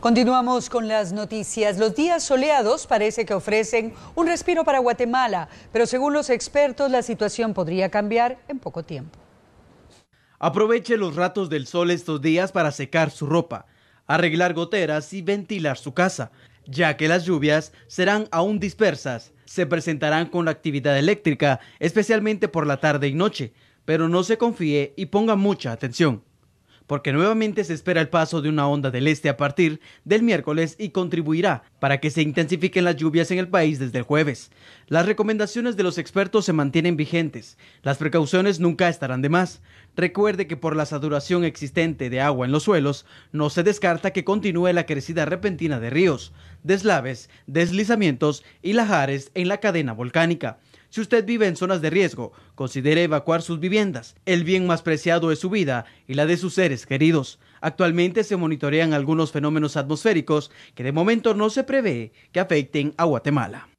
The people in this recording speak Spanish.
Continuamos con las noticias. Los días soleados parece que ofrecen un respiro para Guatemala, pero según los expertos la situación podría cambiar en poco tiempo. Aproveche los ratos del sol estos días para secar su ropa, arreglar goteras y ventilar su casa, ya que las lluvias serán aún dispersas, se presentarán con la actividad eléctrica, especialmente por la tarde y noche, pero no se confíe y ponga mucha atención porque nuevamente se espera el paso de una onda del este a partir del miércoles y contribuirá para que se intensifiquen las lluvias en el país desde el jueves. Las recomendaciones de los expertos se mantienen vigentes, las precauciones nunca estarán de más. Recuerde que por la saturación existente de agua en los suelos, no se descarta que continúe la crecida repentina de ríos, deslaves, deslizamientos y lajares en la cadena volcánica. Si usted vive en zonas de riesgo, considere evacuar sus viviendas, el bien más preciado es su vida y la de sus seres queridos. Actualmente se monitorean algunos fenómenos atmosféricos que de momento no se prevé que afecten a Guatemala.